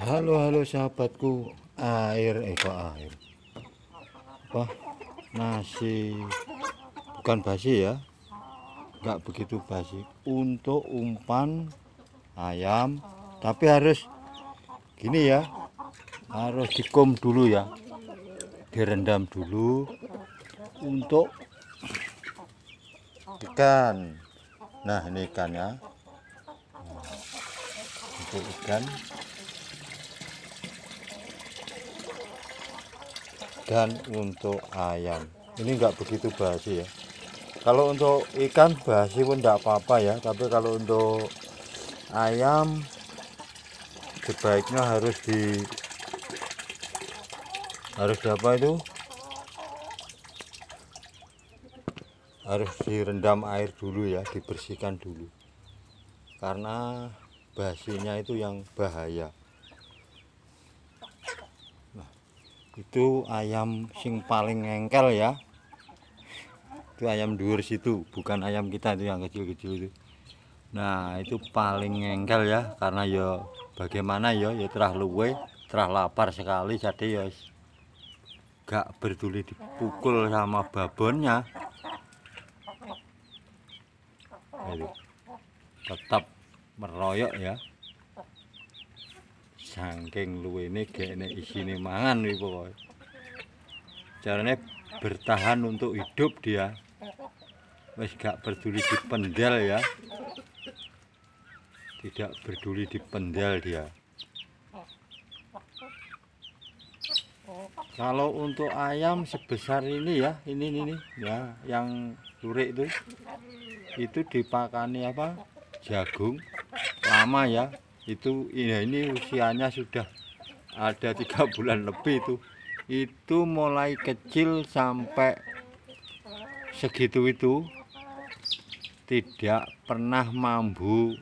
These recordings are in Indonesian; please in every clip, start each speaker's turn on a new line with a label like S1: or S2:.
S1: Halo halo sahabatku air eh kok air apa nasi bukan basi ya nggak begitu basi untuk umpan ayam tapi harus gini ya harus dikom dulu ya direndam dulu untuk ikan nah ini ikannya untuk ikan dan untuk ayam ini enggak begitu basi ya kalau untuk ikan basi pun enggak apa-apa ya tapi kalau untuk ayam sebaiknya harus di harus di apa itu harus direndam air dulu ya dibersihkan dulu karena basinya itu yang bahaya itu ayam sing paling engkel ya itu ayam dur situ bukan ayam kita itu yang kecil-kecil itu nah itu paling engkel ya karena yo ya bagaimana yo ya, ya terah luwe terah lapar sekali jadi ya gak berduli dipukul sama babonnya tetap meroyok ya saking luwene gene isine mangan nih pokoknya caranya bertahan untuk hidup dia. Wis gak peduli pendel ya. Tidak peduli pendel dia. Kalau untuk ayam sebesar ini ya, ini ini, ini ya, yang lurik itu itu dipakani apa? Jagung lama ya, itu iya, ini usianya sudah ada tiga bulan lebih itu itu mulai kecil sampai segitu itu tidak pernah mampu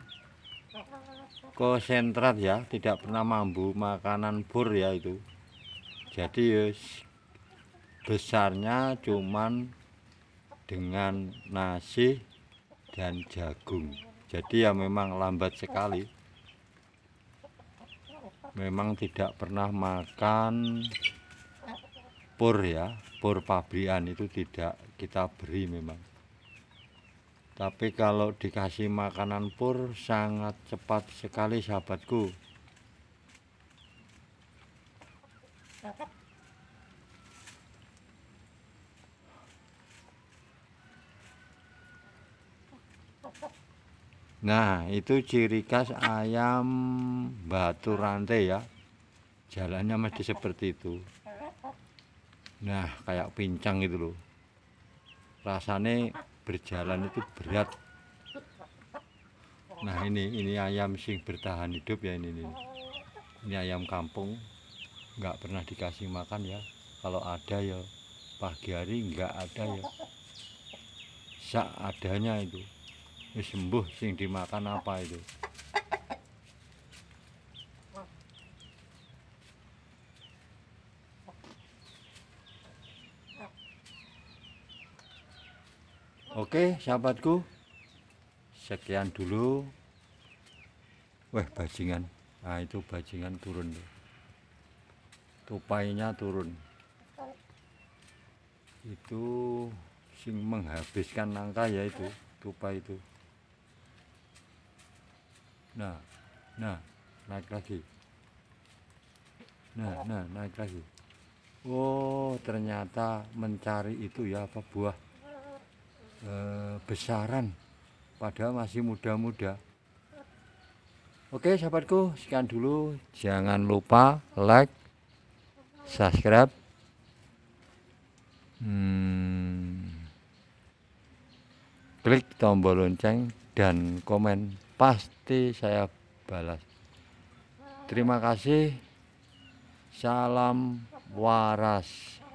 S1: konsentrat ya tidak pernah mampu makanan bur ya itu jadi yes, ya, besarnya cuman dengan nasi dan jagung jadi ya memang lambat sekali memang tidak pernah makan pur ya pur pabrikan itu tidak kita beri memang tapi kalau dikasih makanan pur sangat cepat sekali sahabatku Nah, itu ciri khas ayam batu rantai ya. Jalannya masih seperti itu. Nah, kayak pincang gitu loh. Rasanya berjalan itu berat. Nah, ini ini ayam sing bertahan hidup ya ini ini. Ini ayam kampung nggak pernah dikasih makan ya. Kalau ada ya pagi hari nggak ada ya. Seadanya itu sembuh sing dimakan apa itu Oke sahabatku sekian dulu Wah, bajingan nah itu bajingan turun tuh tupainya turun itu sing menghabiskan nangka ya itu tupai itu nah nah naik lagi nah oh. nah naik lagi oh ternyata mencari itu ya apa buah e, besaran pada masih muda-muda oke sahabatku sekian dulu jangan lupa like subscribe hmm, klik tombol lonceng dan komen pasti saya balas. Terima kasih. Salam waras.